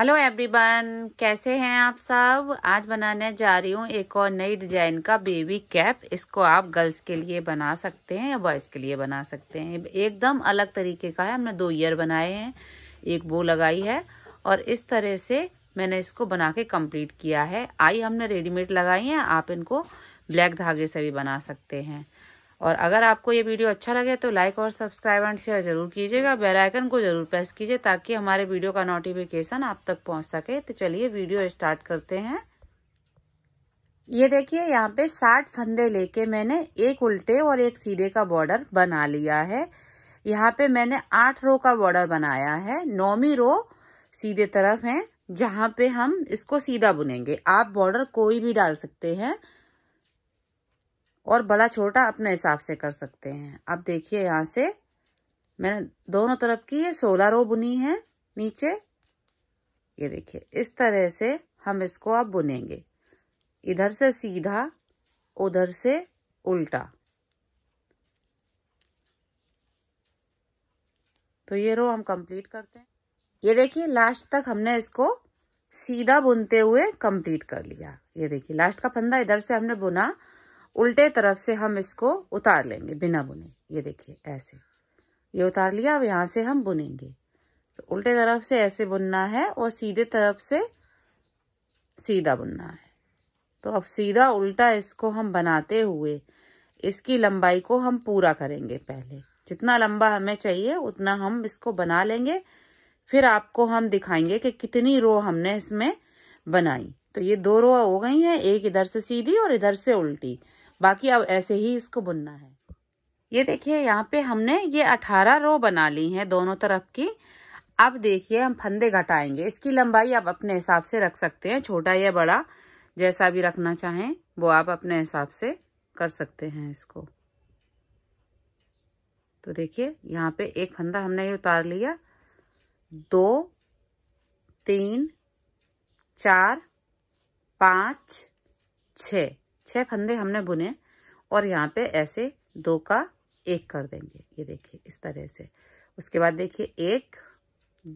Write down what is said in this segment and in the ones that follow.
Hello everyone कैसे हैं आप सब आज बनाने जा रही हूँ एक और नई डिजाइन का बेबी कैप इसको आप गर्ल्स के लिए बना सकते हैं या बॉयज़ के लिए बना सकते हैं एकदम अलग तरीके का है हमने दो ईयर बनाए हैं एक बो लगाई है और इस तरह से मैंने इसको बना के कंप्लीट किया है आई हमने रेडीमेड लगाई है आप इनको ब्लैक धागे से भी बना सकते हैं और अगर आपको ये वीडियो अच्छा लगे तो लाइक और सब्सक्राइब एंड शेयर जरूर कीजिएगा बेल आइकन को जरूर प्रेस कीजिए ताकि हमारे वीडियो का नोटिफिकेशन आप तक पहुंच सके तो चलिए वीडियो स्टार्ट करते हैं ये देखिए यहाँ पे साठ फंदे लेके मैंने एक उल्टे और एक सीधे का बॉर्डर बना लिया है यहाँ पे मैंने आठ रो का बॉर्डर बनाया है नौमी रो सीधे तरफ है जहाँ पे हम इसको सीधा बुनेंगे आप बॉर्डर कोई भी डाल सकते हैं और बड़ा छोटा अपने हिसाब से कर सकते हैं अब देखिए यहाँ से मैंने दोनों तरफ की ये सोलह रो बुनी है नीचे ये देखिए इस तरह से हम इसको अब बुनेंगे इधर से सीधा उधर से उल्टा तो ये रो हम कंप्लीट करते हैं ये देखिए लास्ट तक हमने इसको सीधा बुनते हुए कंप्लीट कर लिया ये देखिए लास्ट का फंदा इधर से हमने बुना उल्टे तरफ से हम इसको उतार लेंगे बिना बुने ये देखिए ऐसे ये उतार लिया अब यहाँ से हम बुनेंगे तो उल्टे तरफ से ऐसे बुनना है और सीधे तरफ से सीधा बुनना है तो अब सीधा उल्टा इसको हम बनाते हुए इसकी लंबाई को हम पूरा करेंगे पहले जितना लंबा हमें चाहिए उतना हम इसको बना लेंगे फिर आपको हम दिखाएंगे कि कितनी रो हमने इसमें बनाई तो ये दो रो हो गई हैं एक इधर से सीधी और इधर से उल्टी बाकी अब ऐसे ही इसको बुनना है ये देखिए यहाँ पे हमने ये अठारह रो बना ली हैं दोनों तरफ की अब देखिए हम फंदे घटाएंगे इसकी लंबाई आप अपने हिसाब से रख सकते हैं छोटा या बड़ा जैसा भी रखना चाहें वो आप अपने हिसाब से कर सकते हैं इसको तो देखिए यहाँ पे एक फंदा हमने ये उतार लिया दो तीन चार पाँच छ छः फंदे हमने बुने और यहाँ पे ऐसे दो का एक कर देंगे ये देखिए इस तरह से उसके बाद देखिए एक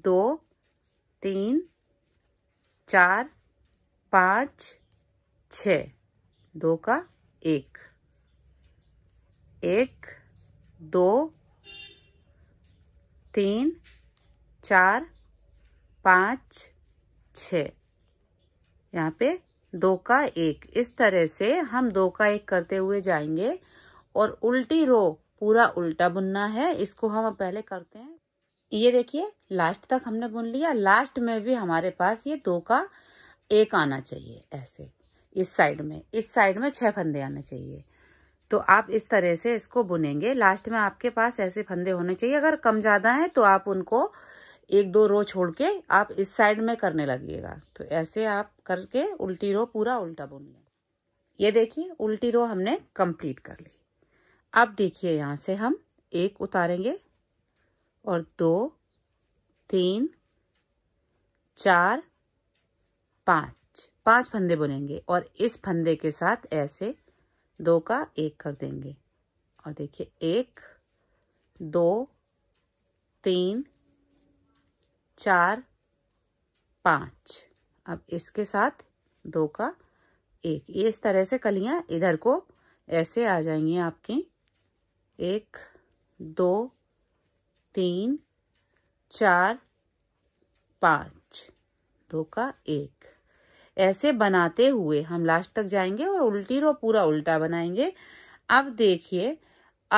दो तीन चार पाँच छ दो का एक एक दो तीन चार पाँच छ यहाँ पे दो का एक इस तरह से हम दो का एक करते हुए जाएंगे और उल्टी रो पूरा उल्टा बुनना है इसको हम पहले करते हैं ये देखिए लास्ट तक हमने बुन लिया लास्ट में भी हमारे पास ये दो का एक आना चाहिए ऐसे इस साइड में इस साइड में छह फंदे आने चाहिए तो आप इस तरह से इसको बुनेंगे लास्ट में आपके पास ऐसे फंदे होने चाहिए अगर कम ज़्यादा है तो आप उनको एक दो रो छोड़ के आप इस साइड में करने लगिएगा तो ऐसे आप करके उल्टी रो पूरा उल्टा बुन लें ये देखिए उल्टी रो हमने कंप्लीट कर ली अब देखिए यहाँ से हम एक उतारेंगे और दो तीन चार पाँच पाँच फंदे बुनेंगे और इस फंदे के साथ ऐसे दो का एक कर देंगे और देखिए एक दो तीन चार पाँच अब इसके साथ दो का एक ये इस तरह से कलियां इधर को ऐसे आ जाएंगी आपकी एक दो तीन चार पाँच दो का एक ऐसे बनाते हुए हम लास्ट तक जाएंगे और उल्टी रो पूरा उल्टा बनाएंगे अब देखिए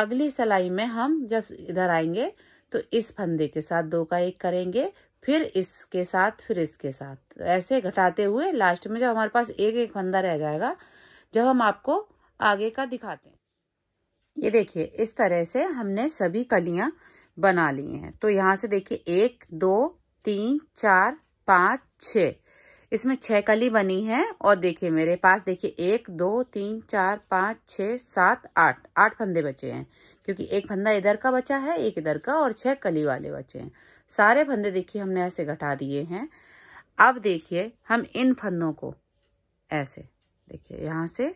अगली सलाई में हम जब इधर आएंगे तो इस फंदे के साथ दो का एक करेंगे फिर इसके साथ फिर इसके साथ तो ऐसे घटाते हुए लास्ट में जब हमारे पास एक एक फंदा रह जाएगा जब हम आपको आगे का दिखाते हैं ये देखिए इस तरह से हमने सभी कलियां बना ली हैं तो यहाँ से देखिए एक दो तीन चार पाँच छ इसमें छह कली बनी है और देखिए मेरे पास देखिए एक दो तीन चार पाँच छ सात आठ आठ फंदे बचे हैं क्योंकि एक फंदा इधर का बचा है एक इधर का और छह कली वाले बचे हैं सारे फंदे देखिए हमने ऐसे घटा दिए हैं अब देखिए हम इन फंदों को ऐसे देखिए यहां से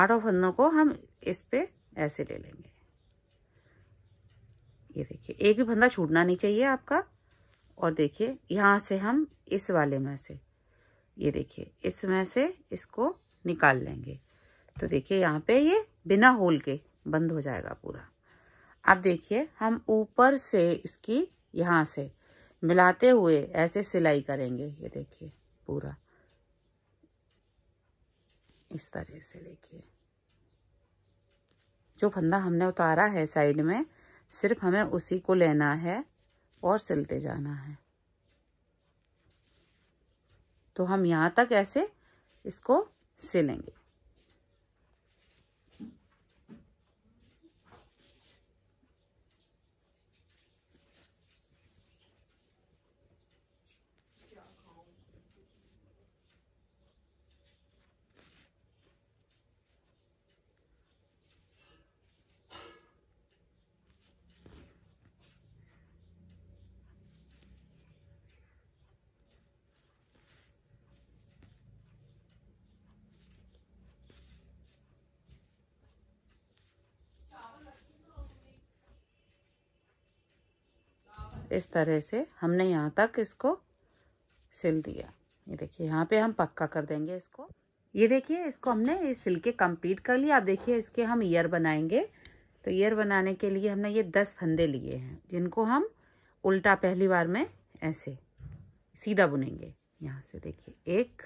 आठों फंदों को हम इस पे ऐसे ले लेंगे ये देखिए एक भी फंदा छूटना नहीं चाहिए आपका और देखिए यहां से हम इस वाले में से ये देखिए इसमें से इसको निकाल लेंगे तो देखिए यहाँ पे ये बिना होल के बंद हो जाएगा पूरा अब देखिए हम ऊपर से इसकी यहाँ से मिलाते हुए ऐसे सिलाई करेंगे ये देखिए पूरा इस तरह से देखिए जो फंदा हमने उतारा है साइड में सिर्फ हमें उसी को लेना है और सिलते जाना है तो हम यहाँ तक ऐसे इसको ceiling. इस तरह से हमने यहाँ तक इसको सिल दिया ये देखिए यहाँ पे हम पक्का कर देंगे इसको ये देखिए इसको हमने ये सिल के कम्प्लीट कर लिया आप देखिए इसके हम ईयर बनाएंगे तो ईयर बनाने के लिए हमने ये दस फंदे लिए हैं जिनको हम उल्टा पहली बार में ऐसे सीधा बुनेंगे यहाँ से देखिए एक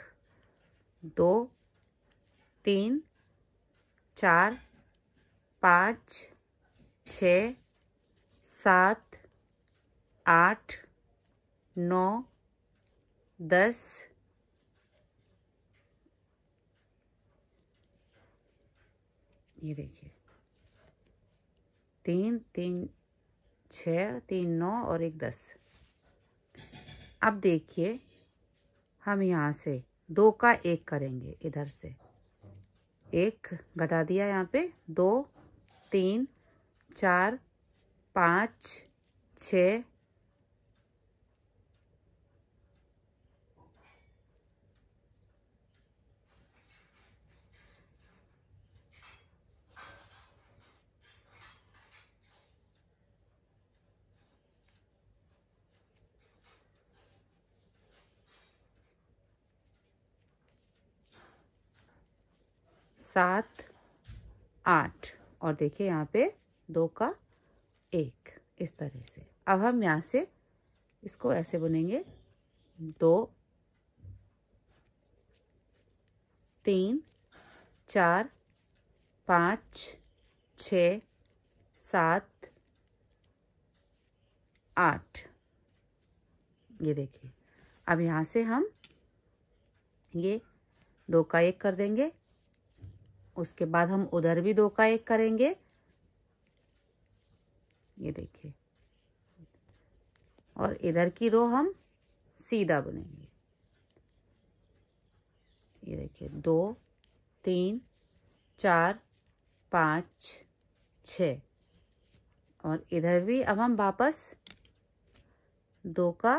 दो तीन चार पाँच छ सात आठ नौ दस ये देखिए तीन तीन छ तीन नौ और एक दस अब देखिए हम यहाँ से दो का एक करेंगे इधर से एक घटा दिया यहाँ पे दो तीन चार पाँच छ सात आठ और देखिए यहाँ पे दो का एक इस तरह से अब हम यहाँ से इसको ऐसे बुनेंगे दो तीन चार पाँच छ सात आठ ये देखिए अब यहाँ से हम ये दो का एक कर देंगे उसके बाद हम उधर भी दो का एक करेंगे ये देखिए और इधर की रो हम सीधा बनेंगे ये देखिए दो तीन चार पाँच छ और इधर भी अब हम वापस दो का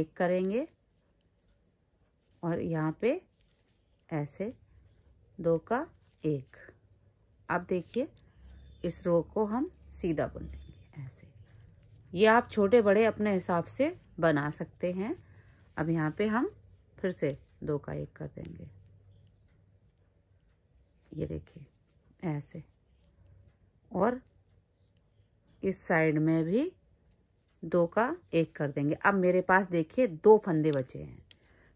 एक करेंगे और यहाँ पे ऐसे दो का एक अब देखिए इस रो को हम सीधा बुन लेंगे ऐसे ये आप छोटे बड़े अपने हिसाब से बना सकते हैं अब यहाँ पे हम फिर से दो का एक कर देंगे ये देखिए ऐसे और इस साइड में भी दो का एक कर देंगे अब मेरे पास देखिए दो फंदे बचे हैं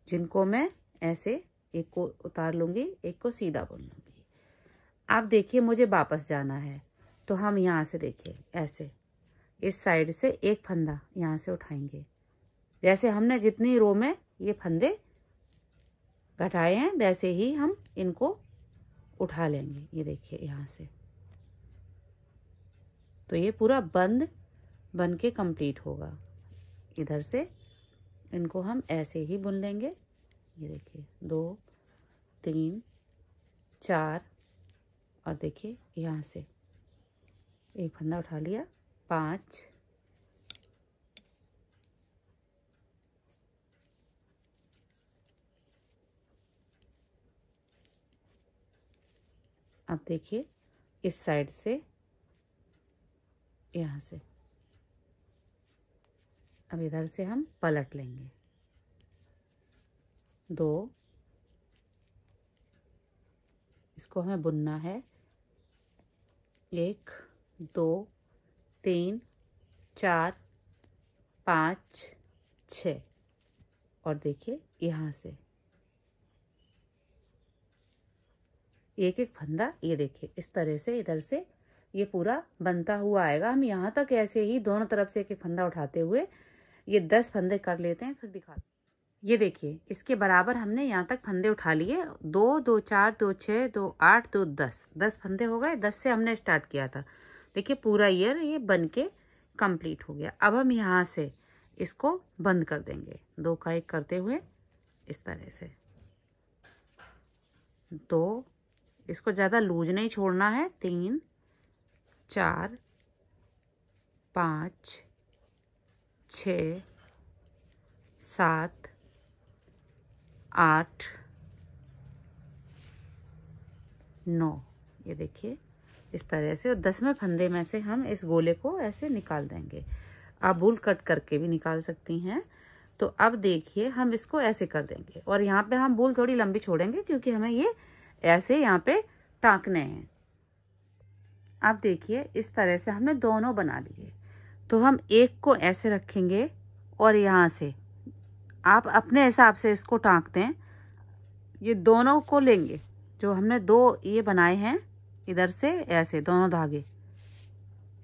जिनको मैं ऐसे एक को उतार लूँगी एक को सीधा बुन लूँगी आप देखिए मुझे वापस जाना है तो हम यहाँ से देखिए ऐसे इस साइड से एक फंदा यहाँ से उठाएंगे जैसे हमने जितनी रो में ये फंदे घटाए हैं वैसे ही हम इनको उठा लेंगे ये देखिए यहाँ से तो ये पूरा बंद बन के कम्प्लीट होगा इधर से इनको हम ऐसे ही बुन लेंगे ये देखिए दो तीन चार और देखिए यहाँ से एक फंदा उठा लिया पाँच अब देखिए इस साइड से यहाँ से अब इधर से हम पलट लेंगे दो इसको हमें बुनना है एक दो तीन चार पाँच छ और देखिए यहाँ से एक एक फंदा ये देखिए इस तरह से इधर से ये पूरा बनता हुआ आएगा हम यहाँ तक ऐसे ही दोनों तरफ से एक एक फंदा उठाते हुए ये दस फंदे कर लेते हैं फिर दिखाते ये देखिए इसके बराबर हमने यहाँ तक फंदे उठा लिए दो दो चार दो छः दो आठ दो दस दस फंदे हो गए दस से हमने स्टार्ट किया था देखिए पूरा ईयर ये बन के कम्प्लीट हो गया अब हम यहाँ से इसको बंद कर देंगे दो का एक करते हुए इस तरह से दो इसको ज़्यादा लूज नहीं छोड़ना है तीन चार पाँच छ सात आठ नौ ये देखिए इस तरह से और दसवें फंदे में से हम इस गोले को ऐसे निकाल देंगे आप बुल कट करके भी निकाल सकती हैं तो अब देखिए हम इसको ऐसे कर देंगे और यहाँ पे हम बुल थोड़ी लंबी छोड़ेंगे क्योंकि हमें ये ऐसे यहाँ पे टाँकने हैं अब देखिए इस तरह से हमने दोनों बना लिए तो हम एक को ऐसे रखेंगे और यहाँ से आप अपने हिसाब से इसको टाँक दें ये दोनों को लेंगे जो हमने दो ये बनाए हैं इधर से ऐसे दोनों धागे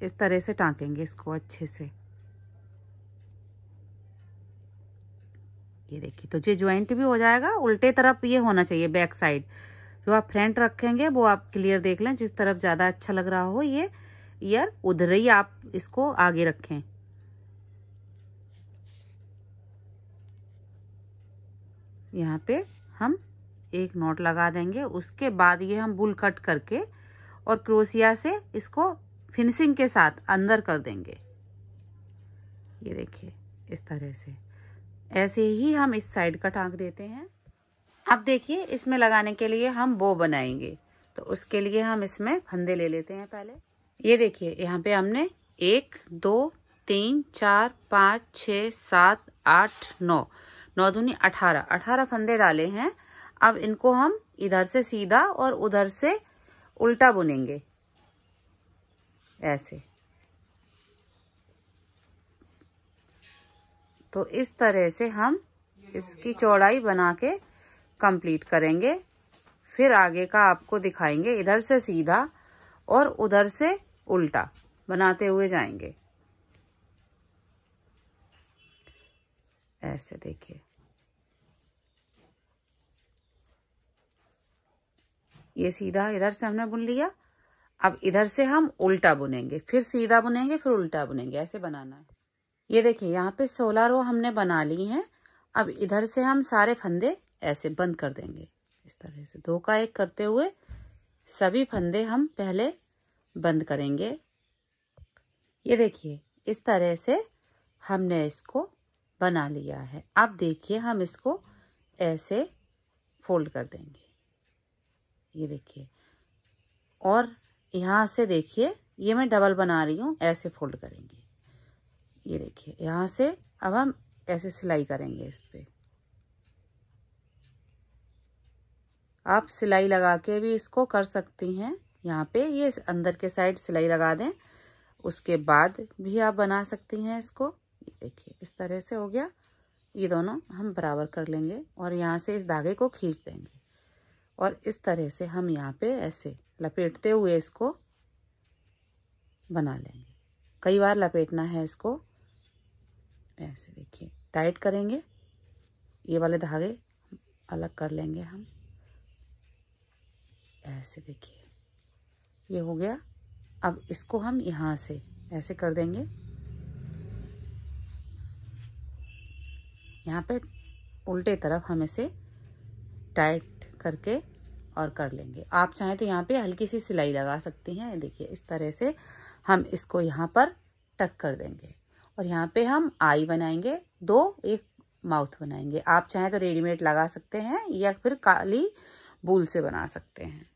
इस तरह से टाँकेंगे इसको अच्छे से ये देखिए तो ये ज्वाइंट भी हो जाएगा उल्टे तरफ ये होना चाहिए बैक साइड जो आप फ्रंट रखेंगे वो आप क्लियर देख लें जिस तरफ ज़्यादा अच्छा लग रहा हो ये ईयर उधर ही आप इसको आगे रखें यहाँ पे हम एक नोट लगा देंगे उसके बाद ये हम बुल कट करके और क्रोसिया से इसको फिनिशिंग के साथ अंदर कर देंगे ये देखिए इस तरह से ऐसे ही हम इस साइड का टाँग देते हैं अब देखिए इसमें लगाने के लिए हम बो बनाएंगे तो उसके लिए हम इसमें फंदे ले लेते हैं पहले ये देखिए यहाँ पे हमने एक दो तीन चार पाँच छ सात आठ नौ नौ दूनी अठारह अठारह फंदे डाले हैं अब इनको हम इधर से सीधा और उधर से उल्टा बुनेंगे ऐसे तो इस तरह से हम इसकी चौड़ाई बना के कंप्लीट करेंगे फिर आगे का आपको दिखाएंगे इधर से सीधा और उधर से उल्टा बनाते हुए जाएंगे ऐसे देखिए ये सीधा इधर से हमने बुन लिया अब इधर से हम उल्टा बुनेंगे फिर सीधा बुनेंगे फिर उल्टा बुनेंगे ऐसे बनाना है ये देखिए यहाँ पे सोलह रो हमने बना ली हैं अब इधर से हम सारे फंदे ऐसे बंद कर देंगे इस तरह से दो का एक करते हुए सभी फंदे हम पहले बंद करेंगे ये देखिए इस तरह से हमने इसको बना लिया है अब देखिए हम इसको ऐसे फोल्ड कर देंगे ये देखिए और यहाँ से देखिए ये मैं डबल बना रही हूँ ऐसे फोल्ड करेंगे ये देखिए यहाँ से अब हम ऐसे सिलाई करेंगे इस पर आप सिलाई लगा के भी इसको कर सकती हैं यहाँ पे ये अंदर के साइड सिलाई लगा दें उसके बाद भी आप बना सकती हैं इसको देखिए इस तरह से हो गया ये दोनों हम बराबर कर लेंगे और यहाँ से इस धागे को खींच देंगे और इस तरह से हम यहाँ पे ऐसे लपेटते हुए इसको बना लेंगे कई बार लपेटना है इसको ऐसे देखिए टाइट करेंगे ये वाले धागे अलग कर लेंगे हम ऐसे देखिए ये हो गया अब इसको हम यहाँ से ऐसे कर देंगे यहाँ पे उल्टे तरफ हम इसे टाइट करके और कर लेंगे आप चाहें तो यहाँ पे हल्की सी सिलाई लगा सकती हैं देखिए इस तरह से हम इसको यहाँ पर टक कर देंगे और यहाँ पे हम आई बनाएंगे दो एक माउथ बनाएंगे आप चाहें तो रेडीमेड लगा सकते हैं या फिर काली बूल से बना सकते हैं